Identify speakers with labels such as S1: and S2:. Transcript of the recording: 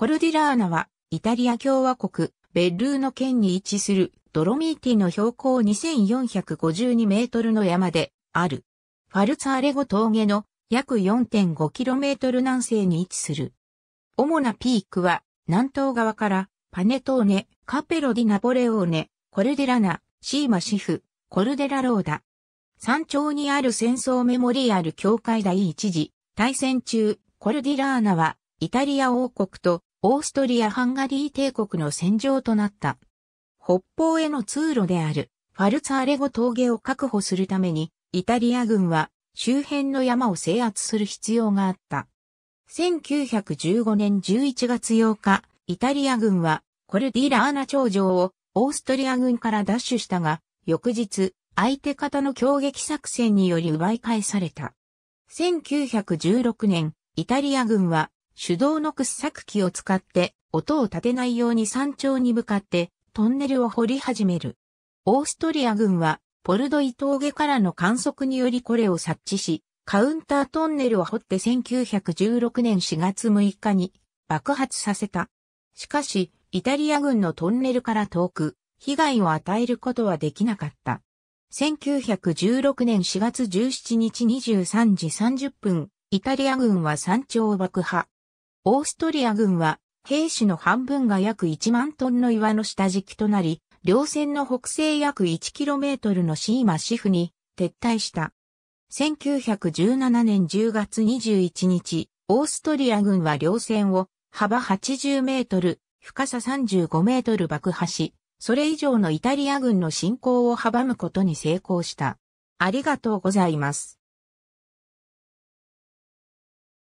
S1: コルディラーナは、イタリア共和国、ベッルーの県に位置する、ドロミーティの標高2452メートルの山で、ある。ファルツァレゴ峠の約4 5トル南西に位置する。主なピークは、南東側から、パネトーネ、カペロディナポレオーネ、コルデラナ、シーマシフ、コルデラローダ。山頂にある戦争メモリアル協会第一次、大戦中、コルディラーナは、イタリア王国とオーストリア・ハンガリー帝国の戦場となった。北方への通路であるファルツアレゴ峠を確保するために、イタリア軍は周辺の山を制圧する必要があった。1915年11月8日、イタリア軍はコルディラーナ頂上をオーストリア軍から奪取したが、翌日、相手方の強撃作戦により奪い返された。1916年、イタリア軍は手動の掘削機を使って音を立てないように山頂に向かってトンネルを掘り始める。オーストリア軍はポルドイ峠からの観測によりこれを察知し、カウンタートンネルを掘って1916年4月6日に爆発させた。しかし、イタリア軍のトンネルから遠く、被害を与えることはできなかった。1916年4月17日23時30分、イタリア軍は山頂を爆破。オーストリア軍は、兵士の半分が約1万トンの岩の下敷きとなり、両線の北西約1トルのシーマシフに撤退した。1917年10月21日、オーストリア軍は両線を幅80メートル、深さ35メートル爆破し、それ以上のイタリア軍の侵攻を阻むことに成功した。ありがとうございます。